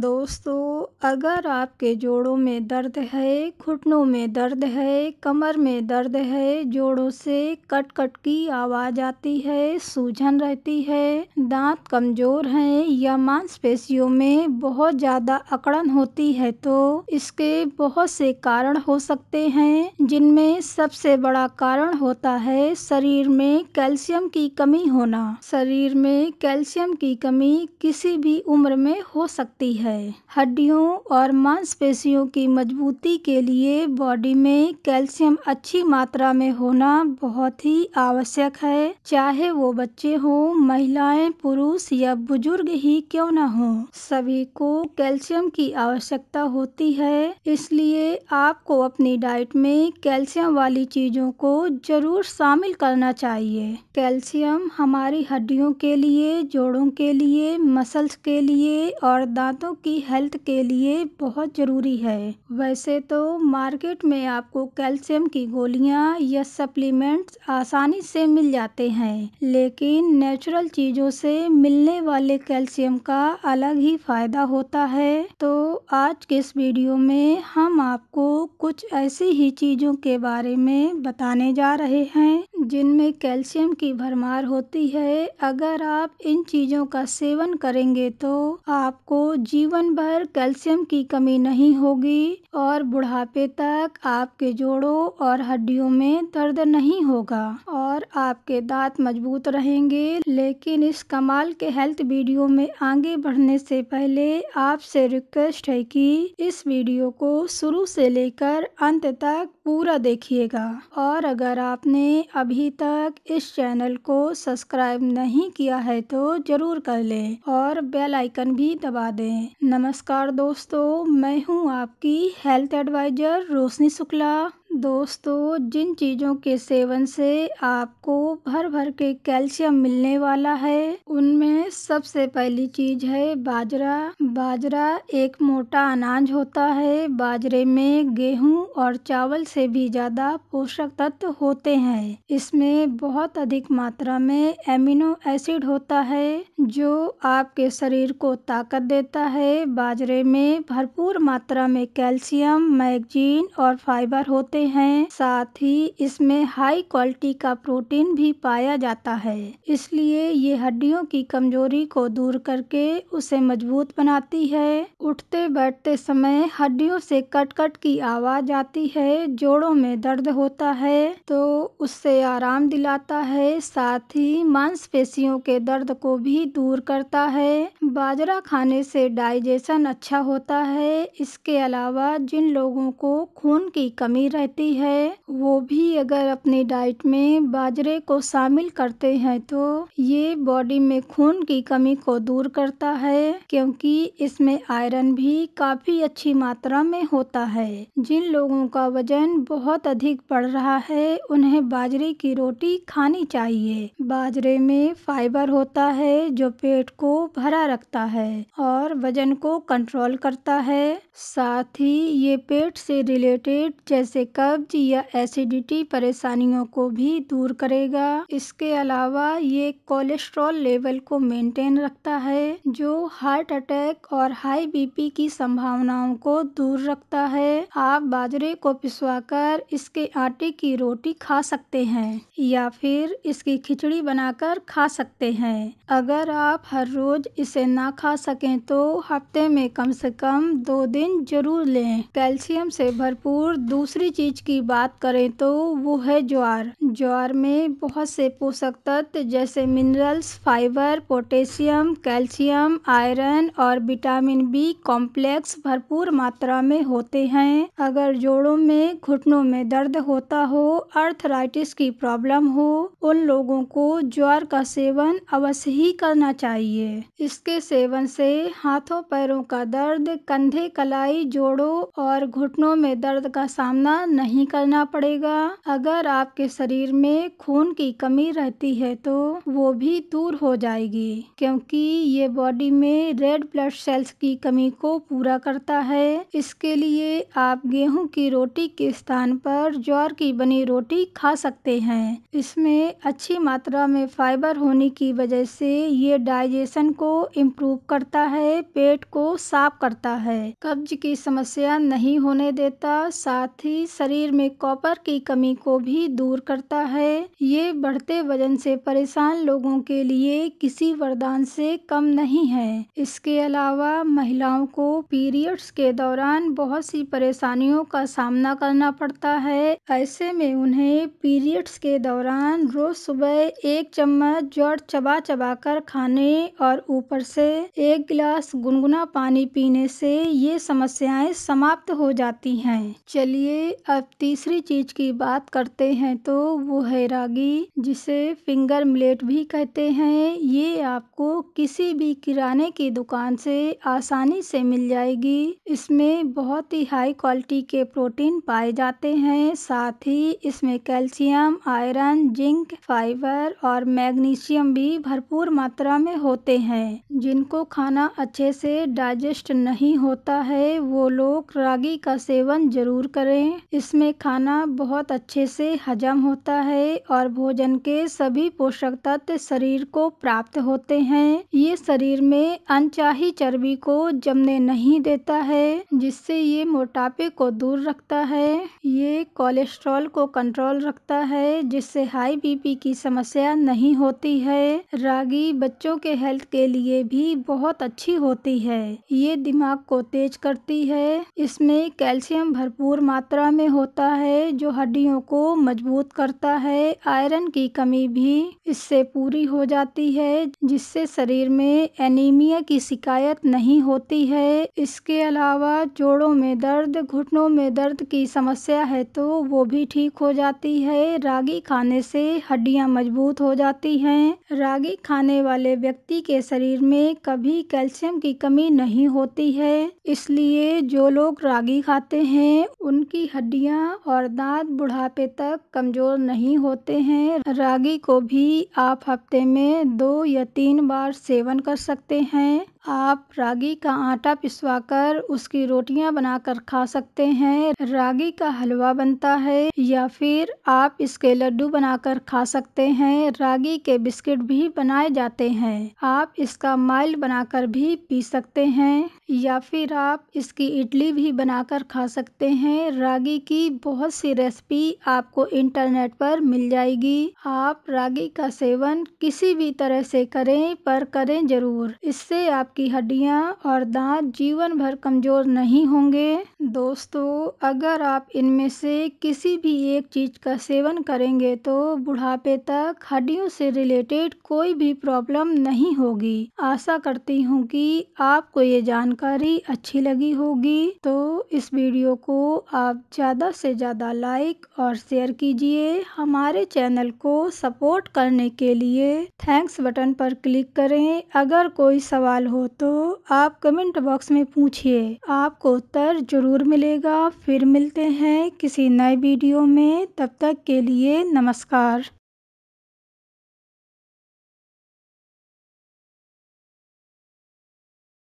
दोस्तों अगर आपके जोड़ों में दर्द है घुटनों में दर्द है कमर में दर्द है जोड़ों से कट कट की आवाज़ आती है सूजन रहती है दांत कमज़ोर हैं या मांसपेशियों में बहुत ज़्यादा अकड़न होती है तो इसके बहुत से कारण हो सकते हैं जिनमें सबसे बड़ा कारण होता है शरीर में कैल्शियम की कमी होना शरीर में कैल्शियम की कमी किसी भी उम्र में हो सकती है है हड्डियों और मांसपेशियों की मजबूती के लिए बॉडी में कैल्शियम अच्छी मात्रा में होना बहुत ही आवश्यक है चाहे वो बच्चे हो महिलाएं पुरुष या बुजुर्ग ही क्यों ना हो सभी को कैल्शियम की आवश्यकता होती है इसलिए आपको अपनी डाइट में कैल्शियम वाली चीजों को जरूर शामिल करना चाहिए कैल्शियम हमारी हड्डियों के लिए जोड़ों के लिए मसल्स के लिए और दांतों की हेल्थ के लिए बहुत ज़रूरी है वैसे तो मार्केट में आपको कैल्शियम की गोलियां या सप्लीमेंट्स आसानी से मिल जाते हैं लेकिन नेचुरल चीज़ों से मिलने वाले कैल्शियम का अलग ही फ़ायदा होता है तो आज के इस वीडियो में हम आपको कुछ ऐसी ही चीज़ों के बारे में बताने जा रहे हैं जिनमें कैल्शियम की भरमार होती है अगर आप इन चीज़ों का सेवन करेंगे तो आपको जीवन भर कैल्शियम की कमी नहीं होगी और बुढ़ापे तक आपके जोड़ों और हड्डियों में दर्द नहीं होगा और आपके दांत मजबूत रहेंगे लेकिन इस कमाल के हेल्थ वीडियो में आगे बढ़ने से पहले आपसे रिक्वेस्ट है कि इस वीडियो को शुरू से लेकर अंत तक पूरा देखिएगा और अगर आपने अभी तक इस चैनल को सब्सक्राइब नहीं किया है तो जरूर कर लें और बेल आइकन भी दबा दें नमस्कार दोस्तों मैं हूं आपकी हेल्थ एडवाइजर रोशनी शुक्ला दोस्तों जिन चीज़ों के सेवन से आपको भर भर के कैल्शियम मिलने वाला है उनमें सबसे पहली चीज है बाजरा बाजरा एक मोटा अनाज होता है बाजरे में गेहूं और चावल से भी ज्यादा पोषक तत्व होते हैं इसमें बहुत अधिक मात्रा में एमिनो एसिड होता है जो आपके शरीर को ताकत देता है बाजरे में भरपूर मात्रा में कैल्शियम मैगजीन और फाइबर होते हैं साथ ही इसमें हाई क्वालिटी का प्रोटीन भी ही पाया जाता है इसलिए ये हड्डियों की कमजोरी को दूर करके उसे मजबूत बनाती है उठते बैठते समय हड्डियों से कट कट की आवाज आती है जोड़ों में दर्द होता है तो उससे आराम दिलाता है साथ ही मांसपेशियों के दर्द को भी दूर करता है बाजरा खाने से डाइजेशन अच्छा होता है इसके अलावा जिन लोगों को खून की कमी रहती है वो भी अगर अपनी डाइट में बाजरे को शामिल करते हैं तो ये बॉडी में खून की कमी को दूर करता है क्योंकि इसमें आयरन भी काफी अच्छी मात्रा में होता है जिन लोगों का वजन बहुत अधिक बढ़ रहा है उन्हें बाजरे की रोटी खानी चाहिए बाजरे में फाइबर होता है जो पेट को भरा रखता है और वजन को कंट्रोल करता है साथ ही ये पेट से रिलेटेड जैसे कब्ज या एसिडिटी परेशानियों को भी दूर करेगा इसके अलावा ये कोलेस्ट्रॉल लेवल को मेंटेन रखता है जो हार्ट अटैक और हाई बी.पी की संभावनाओं को दूर रखता है आप बाजरे को पिसवाकर इसके आटे की रोटी खा सकते हैं या फिर इसकी खिचड़ी बनाकर खा सकते हैं अगर आप हर रोज इसे ना खा सकें तो हफ्ते में कम से कम दो दिन जरूर लें कैल्शियम से भरपूर दूसरी चीज की बात करें तो वो है ज्वार ज्वार में बहुत से पोषक तत्व जैसे minerals fibre potassium calcium iron और विटामिन बी कॉम्प्लेक्स भरपूर मात्रा में होते हैं अगर जोड़ों में घुटनों में दर्द होता हो अर्थराइटिस की प्रॉब्लम हो उन लोगों को ज्वार का सेवन अवश्य ही करना चाहिए इसके सेवन से हाथों पैरों का दर्द कंधे कलाई जोड़ों और घुटनों में दर्द का सामना नहीं करना पड़ेगा अगर आपके शरीर में खून की कमी रहती है तो वो भी दूर हो जाएगी क्योंकि ये बॉडी में रेड ब्लड सेल्स की कमी को पूरा करता है इसके लिए आप गेहूं की रोटी के स्थान पर ज्वार की बनी रोटी खा सकते हैं इसमें अच्छी मात्रा में फाइबर होने की वजह से ये डाइजेशन को इम्प्रूव करता है पेट को साफ करता है कब्ज की समस्या नहीं होने देता साथ ही शरीर में कॉपर की कमी को भी दूर करता है ये बढ़ते वजन से परेशान लोगों के लिए किसी वरदान से कम नहीं है इसके अलावा महिलाओं को पीरियड्स के दौरान बहुत सी परेशानियों का सामना करना पड़ता है ऐसे में उन्हें पीरियड्स के दौरान रोज सुबह एक चम्मच जड़ चबा चबा कर खाने और ऊपर से एक गिलास गुनगुना पानी पीने से ये समस्याएं समाप्त हो जाती हैं चलिए अब तीसरी चीज की बात करते हैं तो वो है रागी जिसे फिंगर मिलेट भी कहते हैं ये आपको किसी भी किराने की दुकान से आसानी से मिल जाएगी इसमें बहुत ही हाई क्वालिटी के प्रोटीन पाए जाते हैं साथ ही इसमें कैल्शियम आयरन जिंक फाइबर और मैग्नीशियम भी भरपूर मात्रा में होते हैं जिनको खाना अच्छे से डाइजेस्ट नहीं होता है वो लोग रागी का सेवन जरूर करें इसमें खाना बहुत अच्छे से हजम होता है और भोजन के सभी पोषक तत्व शरीर को प्राप्त होते हैं ये शरीर में अनचाही चर्बी को जमने नहीं देता है जिससे ये मोटापे को दूर रखता है ये कोलेस्ट्रॉल को कंट्रोल रखता है जिससे हाई बीपी की समस्या नहीं होती है रागी बच्चों के हेल्थ के लिए भी बहुत अच्छी होती है ये दिमाग को तेज करती है इसमें कैल्शियम भरपूर मात्रा में होता है जो हड्डियों को मजबूत करता है आयरन नाइट्रोजन की कमी भी इससे पूरी हो जाती है जिससे शरीर में एनीमिया की शिकायत नहीं होती है इसके अलावा जोड़ों में दर्द घुटनों में दर्द की समस्या है तो वो भी ठीक हो जाती है रागी खाने से हड्डियां मजबूत हो जाती हैं रागी खाने वाले व्यक्ति के शरीर में कभी कैल्शियम की कमी नहीं होती है इसलिए जो लोग रागी खाते हैं उनकी हड्डियां और दांत बुढ़ापे तक कमजोर नहीं होते हैं हैं रागी को भी आप हफ्ते में दो या तीन बार सेवन कर सकते हैं आप रागी का आटा पिसवाकर उसकी रोटियां बनाकर खा सकते हैं रागी का हलवा बनता है या फिर आप इसके लड्डू बनाकर खा सकते हैं रागी के बिस्किट भी बनाए जाते हैं आप इसका माइल बनाकर भी पी सकते हैं या फिर आप इसकी इडली भी बनाकर खा सकते हैं रागी की बहुत सी रेसिपी आपको इंटरनेट पर मिल जाएगी आप रागी का सेवन किसी भी तरह से करें पर करें जरूर इससे आपकी हड्डियां और दांत जीवन भर कमजोर नहीं होंगे दोस्तों अगर आप इनमें से किसी भी एक चीज का सेवन करेंगे तो बुढ़ापे तक हड्डियों से रिलेटेड कोई भी प्रॉब्लम नहीं होगी आशा करती हूँ कि आपको ये जानकारी अच्छी लगी होगी तो इस वीडियो को आप ज़्यादा से ज़्यादा लाइक और शेयर कीजिए हमारे चैनल चैनल को सपोर्ट करने के लिए थैंक्स बटन पर क्लिक करें अगर कोई सवाल हो तो आप कमेंट बॉक्स में पूछिए आपको उत्तर जरूर मिलेगा फिर मिलते हैं किसी नए वीडियो में तब तक के लिए नमस्कार